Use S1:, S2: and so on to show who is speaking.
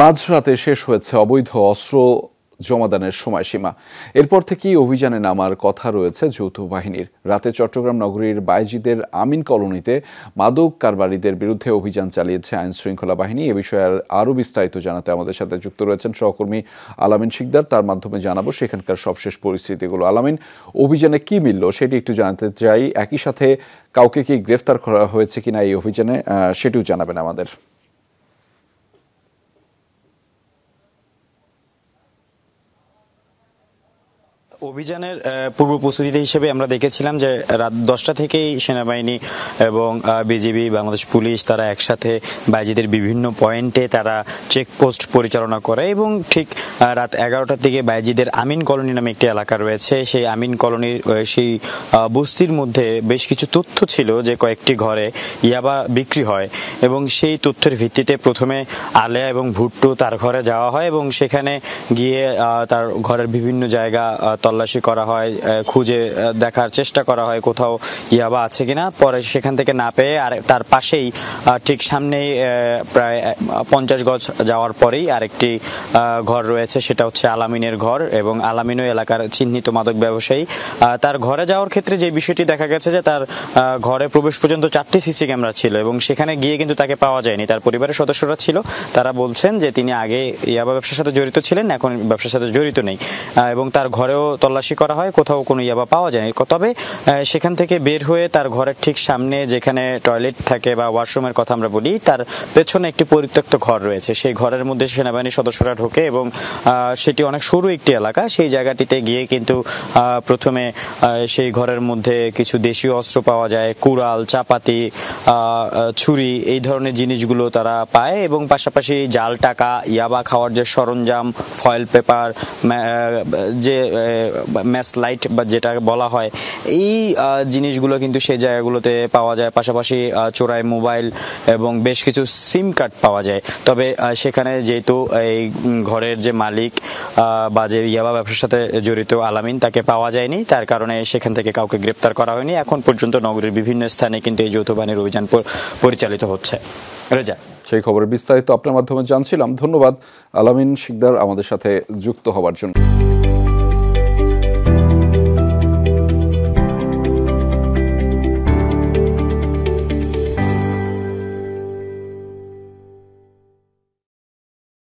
S1: মাঝরাতে শেষ হয়েছে অবৈধ অস্ত্র জমাদানের সময়সীমা এরপর থেকেই অভিযানে নামার কথা রয়েছে যৌথ বাহিনীর রাতে চট্টগ্রাম নগরীর বাইজিদের আমিন কলোনিতে মাদক কারবারিদের বিরুদ্ধে অভিযান চালিয়েছে আইন শৃঙ্খলা বাহিনী এ বিষয়ে আরও বিস্তারিত জানাতে আমাদের সাথে যুক্ত রয়েছেন সহকর্মী আলামিন শিকদার তার মাধ্যমে জানাবো সেখানকার সবশেষ পরিস্থিতিগুলো আলামিন অভিযানে কি মিলল সেটি একটু জানাতে চাই একই সাথে কাউকে কি গ্রেফতার করা হয়েছে কিনা এই অভিযানে সেটিও জানাবেন আমাদের
S2: অভিযানের পূর্ব প্রস্তুতিতে হিসেবে আমরা দেখেছিলাম যে রাত দশটা থেকেই সেনাবাহিনী এবং বিজিবি বাংলাদেশ পুলিশ তারা একসাথে বাইজিদের বিভিন্ন পয়েন্টে তারা চেকপোস্ট পরিচালনা করে এবং ঠিক রাত এগারোটার দিকে বাইজিদের আমিন কলোনি নামে একটি এলাকা রয়েছে সেই আমিন কলোনির সেই বস্তির মধ্যে বেশ কিছু তথ্য ছিল যে কয়েকটি ঘরে ইয়াবা বিক্রি হয় এবং সেই তথ্যের ভিত্তিতে প্রথমে আলেয়া এবং ভুট্টু তার ঘরে যাওয়া হয় এবং সেখানে গিয়ে তার ঘরের বিভিন্ন জায়গা তল্লাশি করা হয় খুঁজে দেখার চেষ্টা করা হয় কোথাও ইয়াবা আছে কিনা পরে সেখান থেকে না পেয়ে আর তার পাশেই ঠিক সামনেই প্রায় পঞ্চাশ গজ যাওয়ার পরেই আরেকটি ঘর রয়েছে সেটা হচ্ছে আলামিনের ঘর এবং আলামিনো এলাকার চিহ্নিত মাদক ব্যবসায়ী তার ঘরে যাওয়ার ক্ষেত্রে যে বিষয়টি দেখা গেছে যে তার ঘরে প্রবেশ পর্যন্ত চারটি সিসি ক্যামেরা ছিল এবং সেখানে গিয়ে কিন্তু তাকে পাওয়া যায়নি তার পরিবারের সদস্যরা ছিল তারা বলছেন যে তিনি আগে ইয়াবা ব্যবসার সাথে জড়িত ছিলেন এখন ব্যবসার সাথে জড়িত নেই এবং তার ঘরেও তল্লাশি করা হয় কোথাও কোনো ইয়াবা পাওয়া যায়নি তবে সেখান থেকে বের হয়ে তার ঘরের ঠিক সামনে যেখানে টয়লেট থাকে বা ওয়াশরুমের কথা আমরা বলি তার পেছনে একটি পরিত্যক্ত ঘর রয়েছে সেই ঘরের মধ্যে সেনাবাহিনীর সদস্যরা ঢোকে এবং সেটি অনেক সরু একটি এলাকা সেই জায়গাটিতে গিয়ে কিন্তু প্রথমে সেই ঘরের মধ্যে কিছু দেশীয় অস্ত্র পাওয়া যায় কুড়াল চাপাতি ছুরি এই ধরনের জিনিসগুলো তারা পায় এবং পাশাপাশি জাল টাকা ইয়াবা খাওয়ার যে সরঞ্জাম ফয়েল পেপার যে ম্যাচ লাইট বা যেটা বলা হয় এই জিনিসগুলো কিন্তু সেই জায়গাগুলোতে পাওয়া যায় পাশাপাশি চোরাই মোবাইল এবং বেশ কিছু সিম কার্ড পাওয়া যায় তবে সেখানে যেহেতু এই ঘরের যে মালিক বা যে ইয়াবা ব্যবসার সাথে জড়িত আলামিন তাকে পাওয়া যায়নি তার কারণে সেখান থেকে কাউকে গ্রেপ্তার করা হয়নি এখন পর্যন্ত নগরীর বিভিন্ন স্থানে কিন্তু এই যৌথ
S1: বাহিনীর অভিযান পরিচালিত হচ্ছে রেজা সেই খবরের বিস্তারিত আপনার মাধ্যমে জানছিলাম ধন্যবাদ আলামিন শিকদার আমাদের সাথে যুক্ত হওয়ার জন্য